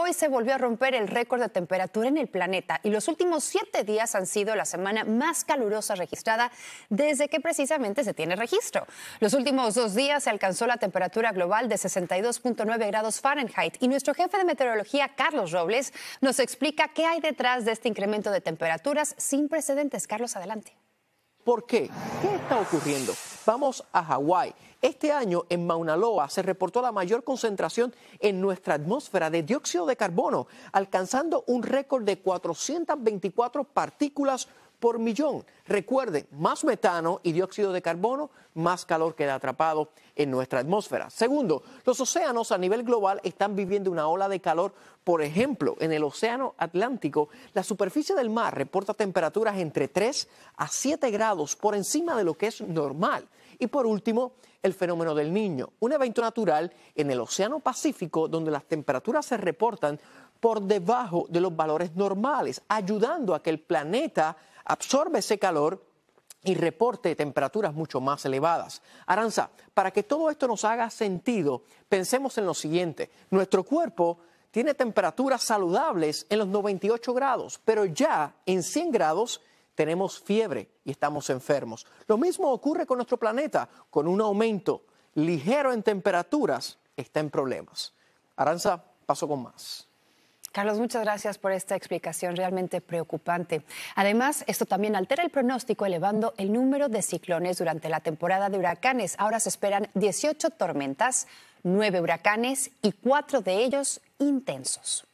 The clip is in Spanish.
Hoy se volvió a romper el récord de temperatura en el planeta y los últimos siete días han sido la semana más calurosa registrada desde que precisamente se tiene registro. Los últimos dos días se alcanzó la temperatura global de 62.9 grados Fahrenheit y nuestro jefe de meteorología, Carlos Robles, nos explica qué hay detrás de este incremento de temperaturas sin precedentes. Carlos, adelante. ¿Por qué? ¿Qué está ocurriendo? Vamos a Hawái. Este año en Mauna Loa se reportó la mayor concentración en nuestra atmósfera de dióxido de carbono, alcanzando un récord de 424 partículas por millón. Recuerden, más metano y dióxido de carbono, más calor queda atrapado en nuestra atmósfera. Segundo, los océanos a nivel global están viviendo una ola de calor. Por ejemplo, en el Océano Atlántico, la superficie del mar reporta temperaturas entre 3 a 7 grados por encima de lo que es normal. Y por último, el fenómeno del niño, un evento natural en el Océano Pacífico donde las temperaturas se reportan por debajo de los valores normales, ayudando a que el planeta absorbe ese calor y reporte temperaturas mucho más elevadas. Aranza, para que todo esto nos haga sentido, pensemos en lo siguiente. Nuestro cuerpo tiene temperaturas saludables en los 98 grados, pero ya en 100 grados tenemos fiebre y estamos enfermos. Lo mismo ocurre con nuestro planeta, con un aumento ligero en temperaturas, está en problemas. Aranza, paso con más. Carlos, muchas gracias por esta explicación realmente preocupante. Además, esto también altera el pronóstico, elevando el número de ciclones durante la temporada de huracanes. Ahora se esperan 18 tormentas, 9 huracanes y 4 de ellos intensos.